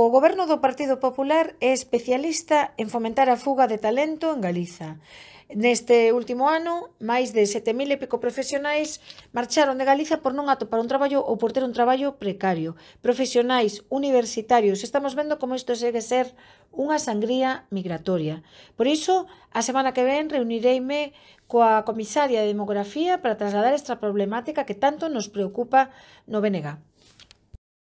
O goberno do Partido Popular é especialista en fomentar a fuga de talento en Galiza. Neste último ano, máis de 7.000 e pico profesionais marcharon de Galiza por non atopar un traballo ou por ter un traballo precario. Profesionais, universitarios, estamos vendo como isto segue ser unha sangría migratoria. Por iso, a semana que ven reunireime coa comisaria de demografía para trasladar esta problemática que tanto nos preocupa no BNG.